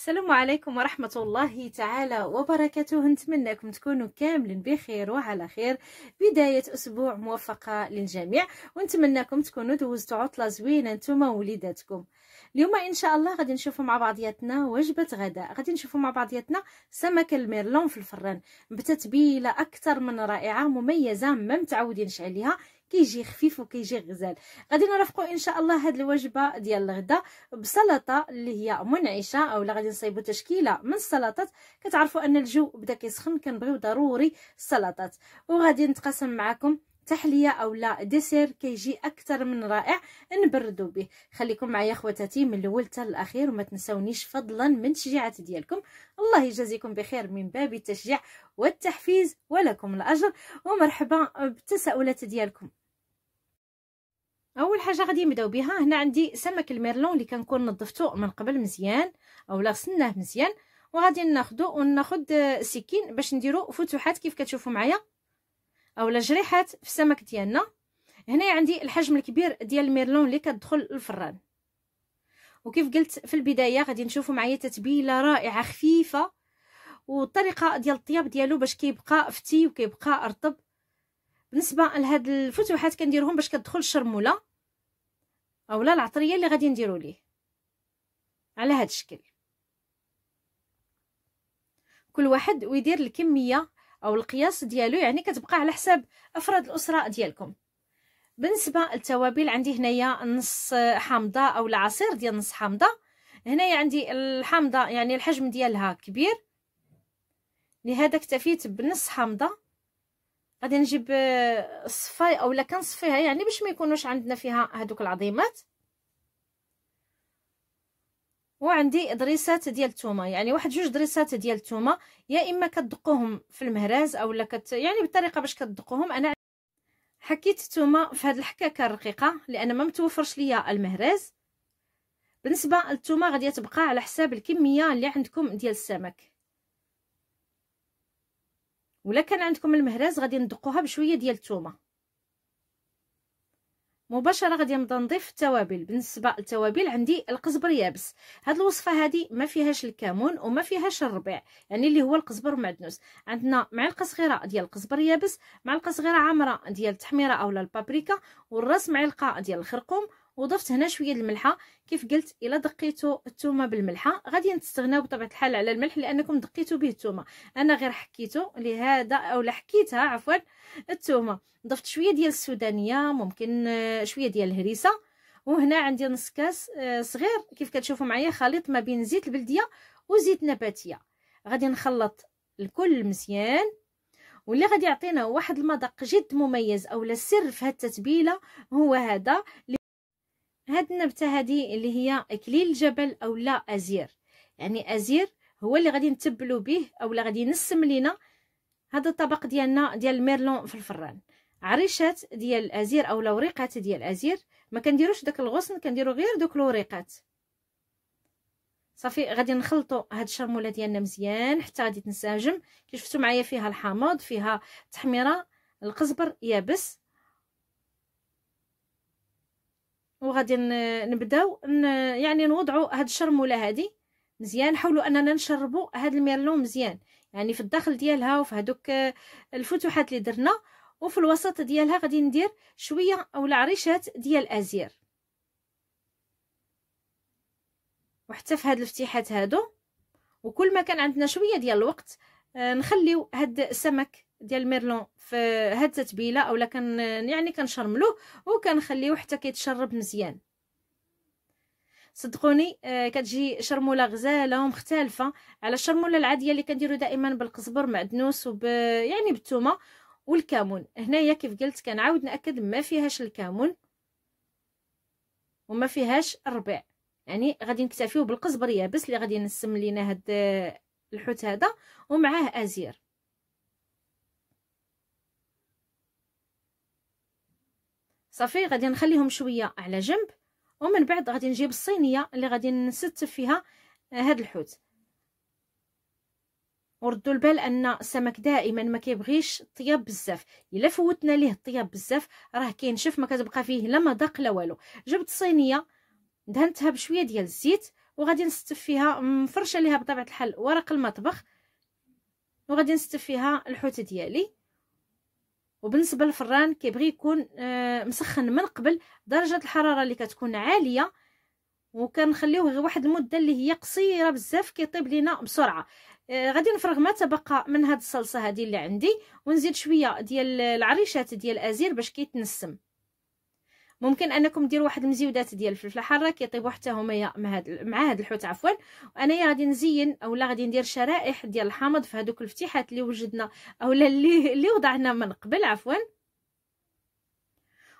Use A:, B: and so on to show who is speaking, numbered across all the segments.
A: السلام عليكم ورحمة الله تعالى وبركاته نتمنى أنكم تكونوا كاملين بخير وعلى خير بداية أسبوع موفقة للجميع ونتمنىكم تكونوا دوزتوا عطلة زوينة نتوما ووليداتكم اليوم إن شاء الله غادي نشوفوا مع بعضياتنا وجبة غداء غادي نشوفوا مع بعضياتنا سمك الميرلون في الفران بتتبيلة أكثر من رائعة مميزة ما متعودينش عليها كيجي خفيف وكيجي غزال غادي نرافقوا ان شاء الله هاد الوجبه ديال الغدا بسلطه اللي هي منعشه اولا غادي نصايبوا تشكيله من السلطات كتعرفوا ان الجو بدا كيسخن كنبغيو ضروري السلطات وغادي نتقاسم معكم تحليه او لا ديسير كيجي اكثر من رائع نبردو به خليكم معايا خواتاتي من الاول حتى الاخير وما تنساونيش فضلا من تشجيعات ديالكم الله يجازيكم بخير من باب التشجيع والتحفيز ولكم الاجر ومرحبا بالتساؤلات ديالكم اول حاجه غادي نبداو بها هنا عندي سمك الميرلون اللي كنكون نظفته من قبل مزيان او غسلناه مزيان وغادي ناخذ وناخذ سكين باش نديرو فتوحات كيف كتشوفوا معايا اولا جريحات في السمك ديالنا هنا عندي الحجم الكبير ديال الميرلون اللي كتدخل للفران وكيف قلت في البدايه غادي نشوفوا معايا تتبيله رائعه خفيفه والطريقه ديال الطياب ديالو باش كيبقى فتي وكيبقى رطب بالنسبه لهاد الفتوحات كنديرهم باش كتدخل الشرموله اولا العطريه اللي غادي نديرو ليه على هاد الشكل كل واحد ويدير الكميه او القياس ديالو يعني كتبقى على حساب افراد الاسره ديالكم بالنسبه للتوابل عندي هنايا نص حامضه او العصير ديال نص حامضه هنايا عندي الحامضه يعني الحجم ديالها كبير لهذا اكتفيت بنص حامضه غادي نجيب صفاي اولا كنصفيها يعني باش ما يكونوش عندنا فيها هذوك العظيمات وعندي دريسات ديال الثومه يعني واحد جوج دريسات ديال الثومه يا اما كتدقوهم في المهراز اولا كت يعني بالطريقه باش كتدقوهم انا حكيت الثومه في هذه الحكاكه الرقيقه لان ما متوفرش ليا المهراز بالنسبه للثومه غادي تبقى على حساب الكميه اللي عندكم ديال السمك ولا كان عندكم المهراز غادي ندقوها بشويه ديال الثومه مباشره غادي نبدا نضيف التوابل بالنسبه للتوابل عندي القزبر يابس هاد الوصفه هادي ما فيهاش الكمون وما فيهاش الربيع يعني اللي هو القزبر ومعدنوس عندنا معلقه صغيره ديال القزبر يابس معلقه صغيره عامره ديال التحميره اولا البابريكا والراس معلقه ديال الخرقوم وضفت هنا شويه الملحه كيف قلت الا دقيتوا الثومه بالملحه غادي نستغناو بطبيعه الحال على الملح لانكم دقيتوا به الثومه انا غير حكيته لهذا او لا حكيتها عفوا الثومه ضفت شويه ديال السودانيه ممكن آه، شويه ديال الهريسه وهنا عندي نص كاس آه، صغير كيف كتشوفوا معايا خليط ما بين زيت البلديه وزيت نباتيه غادي نخلط الكل مزيان واللي غادي يعطينا واحد المذاق جد مميز او السر في هذه التتبيله هو هذا هاد النبته هذه اللي هي اكليل الجبل او لا ازير يعني ازير هو اللي غادي نتبلو به او اللي غادي ينسم لينا هذا الطبق ديالنا ديال الميرلون في الفران عريشات ديال الازير او لوريقات ديال الازير ما كنديروش داك الغصن كنديرو غير دوك الوريقات صافي غادي نخلطوا هاد الشرموله ديالنا مزيان حتى غادي تنسجم كي شفتوا معايا فيها الحامض فيها التحميره القزبر يابس وغادي نبداو يعني نوضعوا هاد الشرموله هادي مزيان حاولوا اننا نشربوا هاد الميرلون مزيان يعني في الداخل ديالها وفي هادوك آه، الفتوحات اللي درنا وفي الوسط ديالها غادي ندير شويه اولا عريشات ديال الازير وحتى في هاد الفتيحات هادو وكل ما كان عندنا شويه ديال الوقت آه، نخليو هاد السمك ديال ميرلون في هاد التتبيله اولا كان يعني كنشرملوه وكنخليوه حتى كيتشرب مزيان صدقوني آه، كتجي شرموله غزاله ومختلفه على الشرموله العاديه اللي كنديرو دائما بالقزبر معدنوس وب يعني بالثومه والكمون هنايا كيف قلت كنعاود ناكد ما فيهاش الكمون وما فيهاش الربيع يعني غادي نكتفيو بالقزبر يابس اللي غادي نسم لينا هاد آه، الحوت هذا ومعاه ازير صافي غادي نخليهم شويه على جنب ومن بعد غادي نجيب الصينيه اللي غادي نستف فيها هذا آه، الحوت وردوا البال ان السمك دائما ما كيبغيش الطياب بزاف الا فوتنا ليه الطياب بزاف راه كينشف ما كتبقى فيه لا مذاق لا والو جبت الصينيه دهنتها بشويه ديال الزيت وغادي نستف فيها مفرشه ليها بطبيعه الحال ورق المطبخ وغادي نستف فيها الحوت ديالي وبالنسبه للفران كيبغي يكون آه، مسخن من قبل درجه الحراره اللي كتكون عاليه وكنخليوه غير واحد المده اللي هي قصيره بزاف كيطيب لينا بسرعه آه، غادي نفرغ ما تبقى من هاد الصلصه هذه اللي عندي ونزيد شويه ديال العريشات ديال الازير باش كيتنسم ممكن انكم ديروا واحد المزيودات ديال الفلفله حاره كيطيبوا حتى هما مع هاد مع هاد الحوت عفوا انايا غادي نزين اولا غادي ندير شرائح ديال الحامض في هذوك الفتيحات اللي وجدنا اولا اللي اللي وضعنا من قبل عفوا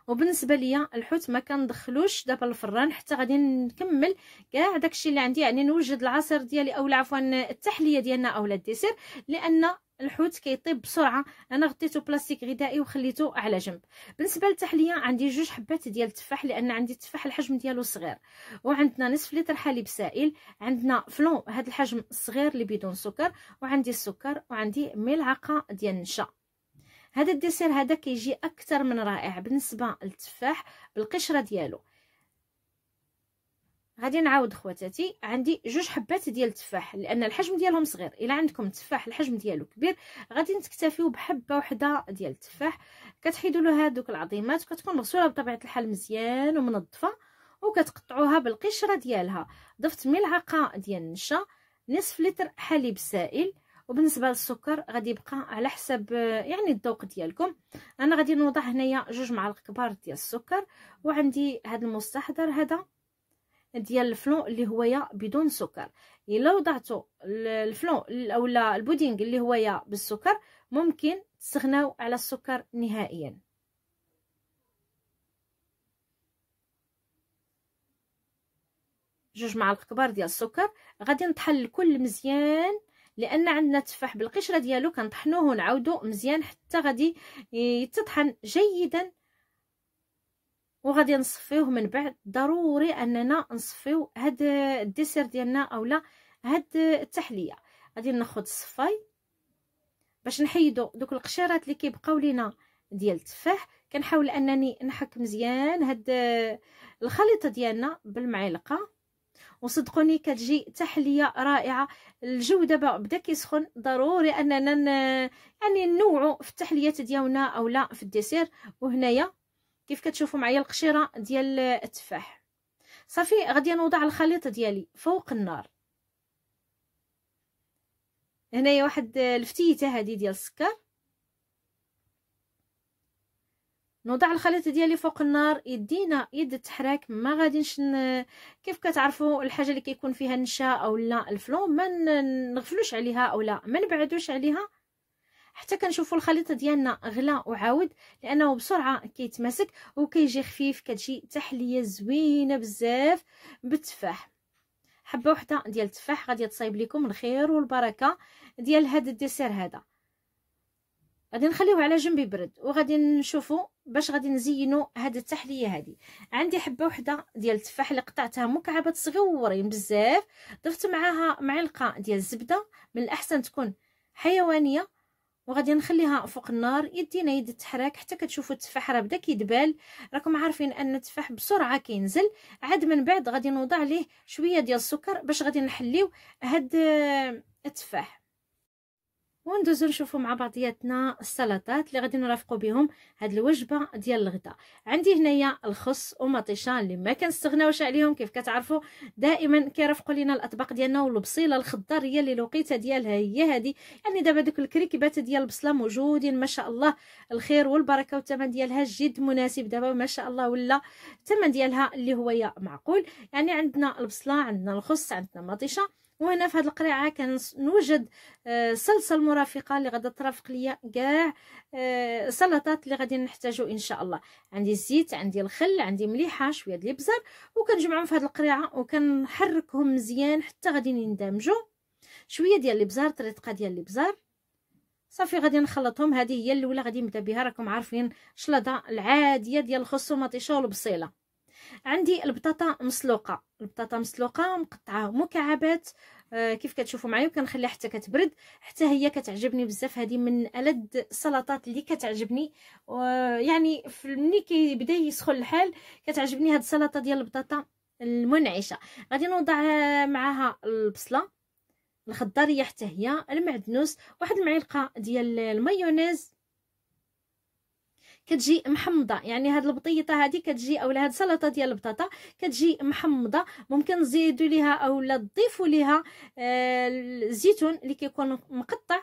A: وبالنسبه ليا الحوت ما كندخلوش دابا الفران حتى غادي نكمل كاع داكشي اللي عندي يعني نوجد العصير ديالي اولا عفوا التحليه ديالنا اولا الديسير لان الحوت كيطيب بسرعه انا غطيته بلاستيك غذائي وخليته على جنب بالنسبه للتحليه عندي جوج حبات ديال التفاح لان عندي التفاح الحجم ديالو صغير وعندنا نصف لتر حليب سائل عندنا فلون هذا الحجم الصغير اللي بدون سكر وعندي السكر وعندي ملعقه ديال النشا هذا الديسير هذا كيجي اكثر من رائع بالنسبه للتفاح بالقشره ديالو غادي نعاود خواتاتي عندي جوج حبات ديال التفاح لان الحجم ديالهم صغير الا عندكم تفاح الحجم ديالو كبير غادي نتكتفيو بحبه وحده ديال التفاح كتحيدوا له هذوك العظيمات وكتكون مغسوله بطبيعه الحال مزيان ومنظفه وكتقطعوها بالقشره ديالها ضفت ملعقه ديال النشا نصف لتر حليب سائل وبالنسبه للسكر غادي يبقى على حسب يعني الذوق ديالكم انا غادي نوضع هنايا جوج معالق كبار ديال السكر وعندي هذا المستحضر هذا ديال الفلون اللي هويا بدون سكر الا وضعتوا الفلون اولا البودينغ اللي هويا بالسكر ممكن تستغناو على السكر نهائيا جوج معالق كبار ديال السكر غادي نطحن الكل مزيان لان عندنا التفاح بالقشره ديالو كنطحنوه ونعاودو مزيان حتى غادي يتطحن جيدا وغادي نصفيوه من بعد ضروري اننا نصفيو هاد الديسير ديالنا اولا هاد التحليه غادي ناخذ الصفاي باش نحيدو دوك القشيرات اللي كيبقاو لينا ديال التفاح كنحاول انني نحك مزيان هاد الخليطه ديالنا بالمعلقه وصدقوني كتجي تحليه رائعه الجو دابا بدا كيسخن ضروري اننا يعني نوعو في التحليات ديالنا اولا في الديسير وهنايا كيف كتشوفوا معايا القشيره ديال التفاح صافي غادي نوضع الخليط ديالي فوق النار هنايا واحد الفتيته هذه ديال السكر نوضع الخليط ديالي فوق النار يدينا يد التحراك ما غاديش كيف كتعرفوا الحاجه اللي كيكون فيها النشا اولا الفلون ما نغفلوش عليها اولا ما نبعدوش عليها حتى كنشوفوا الخليط ديالنا غلا وعاود لانه بسرعه كيتماسك وكيجي خفيف كتجي تحليه زوينه بزاف بالتفاح حبه وحده ديال التفاح غادي تصايب لكم الخير والبركه ديال هذا الديسير هذا غادي نخليوه على جنب يبرد وغادي نشوفوا باش غادي نزينوا هاد التحليه هادي عندي حبه وحده ديال التفاح اللي قطعتها مكعبات صغيورين بزاف ضفت معاها معلقه ديال الزبده من الاحسن تكون حيوانيه وغادي نخليها فوق النار يدينا يد التحراك حتى كتشوفوا التفاح راه بدا كيدبال راكم عارفين ان التفاح بسرعه كينزل عاد من بعد غادي نوضع ليه شويه ديال السكر باش غادي نحليو هاد آه، التفاح وندوزو نشوفو مع بعضياتنا السلطات اللي غادي نرافقو بهم هاد الوجبه ديال الغداء عندي هنايا الخس ومطيشان اللي ما كنستغناوش عليهم كيف كتعرفوا دائما كيرافقوا لينا الاطباق ديالنا والبصيله الخضريه اللي لقيتها ديالها هي هادي يعني دابا دوك الكريكبات ديال البصله موجودين ما شاء الله الخير والبركه والثمن ديالها جد مناسب دابا ما شاء الله ولا الثمن ديالها اللي هو معقول يعني عندنا البصله عندنا الخس عندنا مطيشه وهنا في هذه القريعه كنوجد صلصه آه، المرافقه اللي غادا ترافق ليا كاع آه، سلطات اللي غادي نحتاجو ان شاء الله عندي الزيت عندي الخل عندي مليحه شويه ديال الابزار وكنجمعهم في هذه القريعه وكنحركهم مزيان حتى غادي يندمجوا شويه ديال الابزار طريقه ديال الابزار صافي غادي نخلطهم هذه هي الاولى غادي نبدا بها راكم عارفين شلاضه العاديه ديال الخصومه طيشه والبصيله عندي البطاطا مسلوقه البطاطا مسلوقه مقطعه مكعبات آه كيف كتشوفوا معايا وكنخليها حتى كتبرد حتى هي كتعجبني بزاف هذه من الد السلطات اللي كتعجبني يعني ملي كيبدا يسخن الحال كتعجبني هاد السلطه ديال البطاطا المنعشه غادي نوضع معاها البصله الخضاريه حتى هي المعدنوس واحد المعلقه ديال المايونيز كتجي محمضه يعني هاد البطيطه هادي كتجي اولا هاد السلطه ديال البطاطا كتجي محمضه ممكن نزيدو ليها اولا تضيفوا ليها آه، الزيتون اللي كيكون مقطع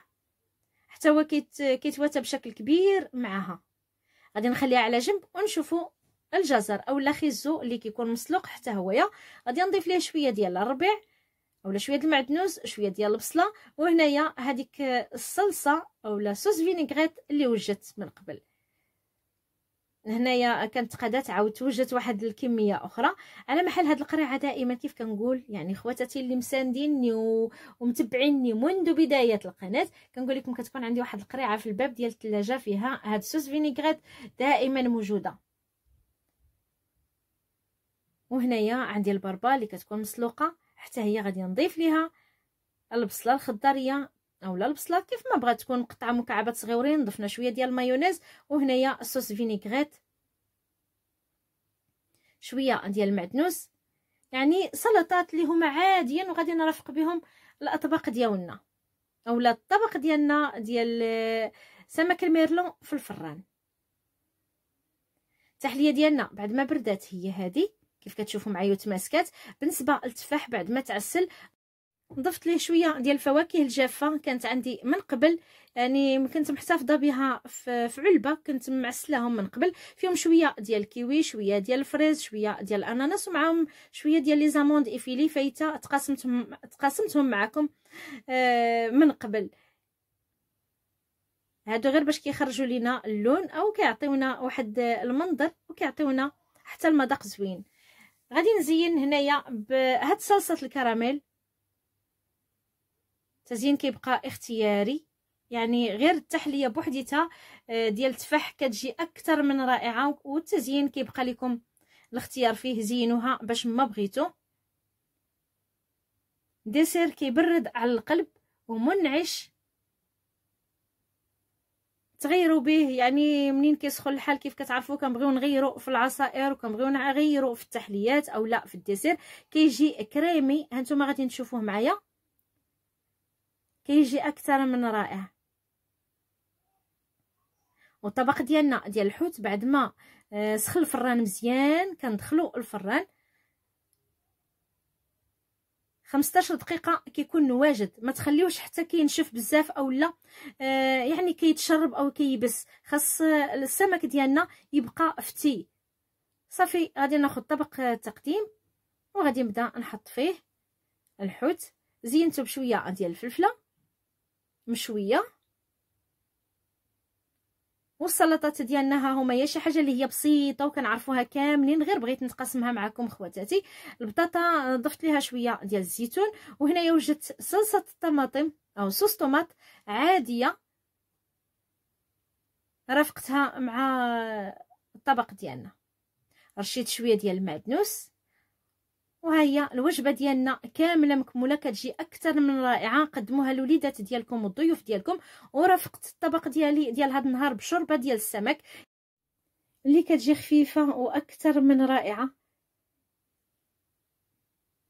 A: حتى هو كيتواتى بشكل كبير معها غادي نخليها على جنب ونشوفوا الجزر اولا خيزو اللي كيكون مسلوق حتى هويا غادي نضيف ليه شويه ديال الربيع اولا شويه ديال المعدنوس شويه ديال البصله وهنايا هذيك الصلصه اولا صوص فينيغريت اللي وجدت من قبل هنايا كنتقادات عاود توجدت واحد الكميه اخرى على محل هاد القريعه دائما كيف كنقول يعني خواتاتي اللي مسانديني و... ومتبعيني منذ بدايه القناه كنقول لكم كتكون عندي واحد القريعه في الباب ديال الثلاجه فيها هاد سوس فينيغريت دائما موجوده وهنايا عندي البربه اللي كتكون مسلوقه حتى هي غادي نضيف ليها البصله الخضريه اولا البصله كيف ما بغات تكون مقطعه مكعبات صغيورين ضفنا شويه ديال المايونيز وهنايا الصوص فينيغريت شويه ديال المعدنوس يعني سلطات اللي هما عاديين وغادي نرافق بهم الاطباق ديالنا اولا الطبق ديالنا ديال آه، سمك الميرلون في الفران التحليه ديالنا بعد ما بردات هي هذه كيف كتشوفوا معايا تماسكات بالنسبه للتفاح بعد ما تعسل ضفت ليه شويه ديال الفواكه الجافه كانت عندي من قبل يعني كنت محتفظه بها في علبه كنت معسلاهم من قبل فيهم شويه ديال الكيوي شويه ديال الفريز شويه ديال الاناناس ومعهم شويه ديال لي زاموند افيلي فايته تقاسمتهم تقاسمتهم معكم آه، من قبل هادو غير باش كيخرجوا لينا اللون او كيعطيونا واحد المنظر وكيعطيونا حتى المذاق زوين غادي نزين هنايا بهاد صلصه الكراميل التزيين كيبقى اختياري يعني غير التحليه بوحديتها آه، ديال التفاح كتجي اكثر من رائعه والتزيين كيبقى لكم الاختيار فيه زينوها باش ما بغيتو ديسير كيبرد على القلب ومنعش تغيروا به يعني منين كيسخن الحال كيف كتعرفوا كنبغيو نغيرو في العصائر وكنبغيو نغيرو في التحليات او لا في الديسير كيجي كريمي هانتوما غادي تشوفوه معايا كيجي اكثر من رائع والطبق ديالنا ديال الحوت بعد ما آه، سخن الفران مزيان كندخلو الفران 15 دقيقه كيكون واجد ما تخليوش حتى كينشف بزاف اولا آه يعني كيتشرب او كيبس خاص آه، السمك ديالنا يبقى فتي صافي غادي ناخذ طبق التقديم آه، وغادي نبدا نحط فيه الحوت زينته بشويه ديال الفلفله مشويه والسلطات ديالنا ها هما هي شي حاجه اللي هي بسيطه وكنعرفوها كاملين غير بغيت نتقاسمها معكم خواتاتي البطاطا ضفت ليها شويه ديال الزيتون وهنا وجدت صلصه الطماطم او صوص طوماط عاديه رافقتها مع الطبق ديالنا رشيت شويه ديال المعدنوس وها هي الوجبه ديالنا كامله مكموله كتجي اكثر من رائعه قدموها الوليدات ديالكم والضيوف ديالكم ورافقت الطبق ديالي ديال هذا النهار بشوربه ديال السمك اللي كتجي خفيفه واكثر من رائعه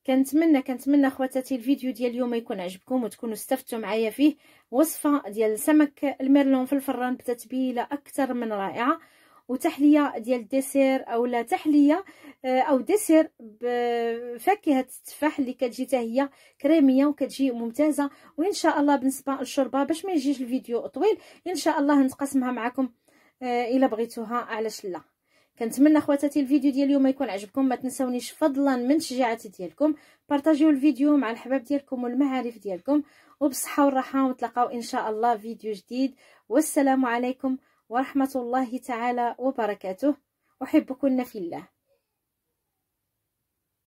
A: كنتمنى كنتمنى خواتاتي الفيديو ديال اليوم يكون عجبكم وتكونوا استفدتوا معايا فيه وصفه ديال سمك الميرلون في الفران بتتبيله اكثر من رائعه وتحليه ديال الديسير اولا تحليه آه، او ديسير بفاكهه التفاح اللي كتجي هي كريميه وكتجي ممتازه وان شاء الله بالنسبه للشوربه باش ما يجيش الفيديو طويل ان شاء الله نتقاسمها معكم آه، الا بغيتوها علاش لا كنتمنى خواتاتي الفيديو ديال اليوم يكون عجبكم ما تنسونيش فضلا من شجاعات ديالكم بارطاجيو الفيديو مع الحباب ديالكم والمعارف ديالكم وبالصحه والراحه ونتلاقاو ان شاء الله فيديو جديد والسلام عليكم ورحمة الله تعالى وبركاته أحبكن في الله